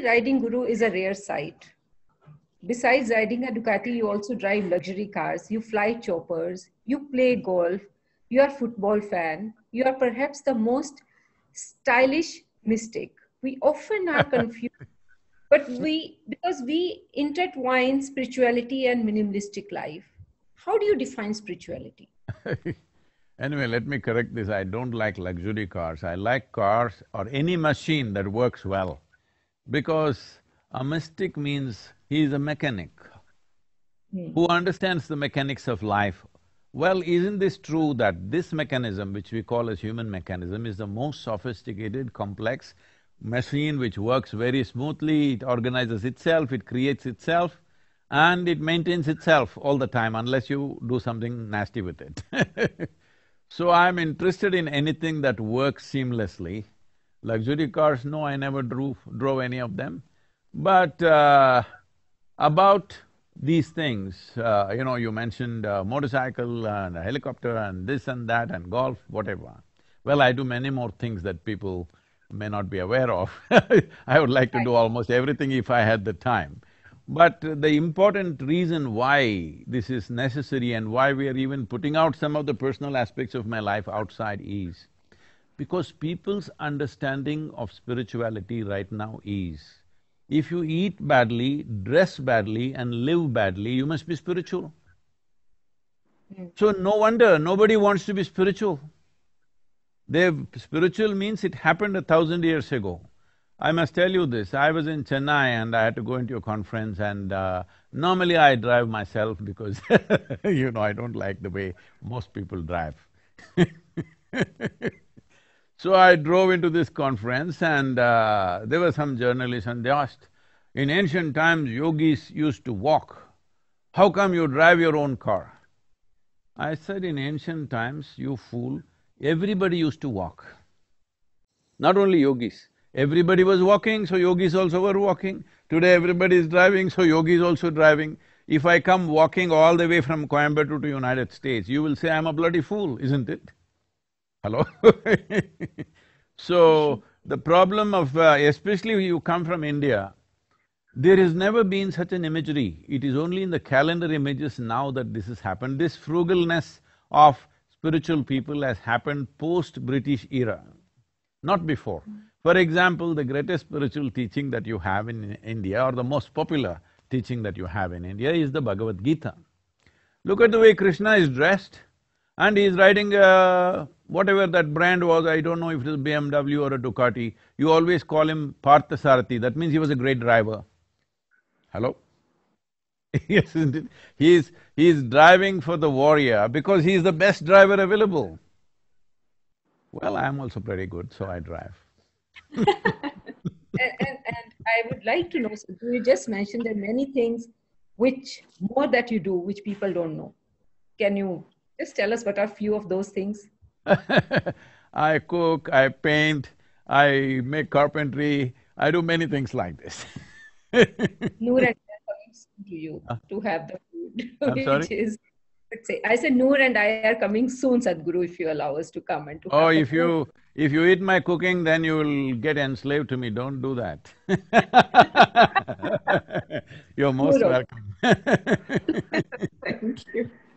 riding guru is a rare sight. Besides riding a Ducati, you also drive luxury cars, you fly choppers, you play golf, you are football fan, you are perhaps the most stylish mystic. We often are confused, but we because we intertwine spirituality and minimalistic life. How do you define spirituality? anyway, let me correct this. I don't like luxury cars. I like cars or any machine that works well because a mystic means he is a mechanic mm. who understands the mechanics of life. Well, isn't this true that this mechanism, which we call as human mechanism, is the most sophisticated, complex machine which works very smoothly, it organizes itself, it creates itself, and it maintains itself all the time unless you do something nasty with it. so I'm interested in anything that works seamlessly Luxury cars, no, I never drove, drove any of them. But uh, about these things, uh, you know, you mentioned uh, motorcycle and helicopter and this and that and golf, whatever. Well, I do many more things that people may not be aware of. I would like to do almost everything if I had the time. But the important reason why this is necessary and why we are even putting out some of the personal aspects of my life outside is, because people's understanding of spirituality right now is, if you eat badly, dress badly and live badly, you must be spiritual. Mm. So no wonder nobody wants to be spiritual. spiritual means it happened a thousand years ago. I must tell you this, I was in Chennai and I had to go into a conference and uh, normally I drive myself because you know, I don't like the way most people drive So I drove into this conference and uh, there were some journalists and they asked, in ancient times yogis used to walk, how come you drive your own car? I said, in ancient times, you fool, everybody used to walk. Not only yogis, everybody was walking, so yogis also were walking. Today everybody is driving, so yogis also driving. If I come walking all the way from Coimbatore to United States, you will say I'm a bloody fool, isn't it? hello So, the problem of… Uh, especially you come from India, there has never been such an imagery. It is only in the calendar images now that this has happened. This frugalness of spiritual people has happened post-British era, not before. For example, the greatest spiritual teaching that you have in India or the most popular teaching that you have in India is the Bhagavad Gita. Look at the way Krishna is dressed and he is riding a whatever that brand was, I don't know if it was BMW or a Ducati, you always call him Parthasarathi, that means he was a great driver. Hello? yes, He is, he is driving for the warrior because he is the best driver available. Well, I'm also pretty good, so I drive. and, and, and, I would like to know, so you just mentioned there are many things which more that you do, which people don't know. Can you just tell us what are few of those things? I cook, I paint, I make carpentry, I do many things like this. Noor, and I are coming soon to you uh, to have the food. I'm sorry? Is, I said Noor and I are coming soon, Sadhguru, if you allow us to come and to Oh, if you if you eat my cooking, then you will get enslaved to me. Don't do that. You're most Noor welcome. Thank you.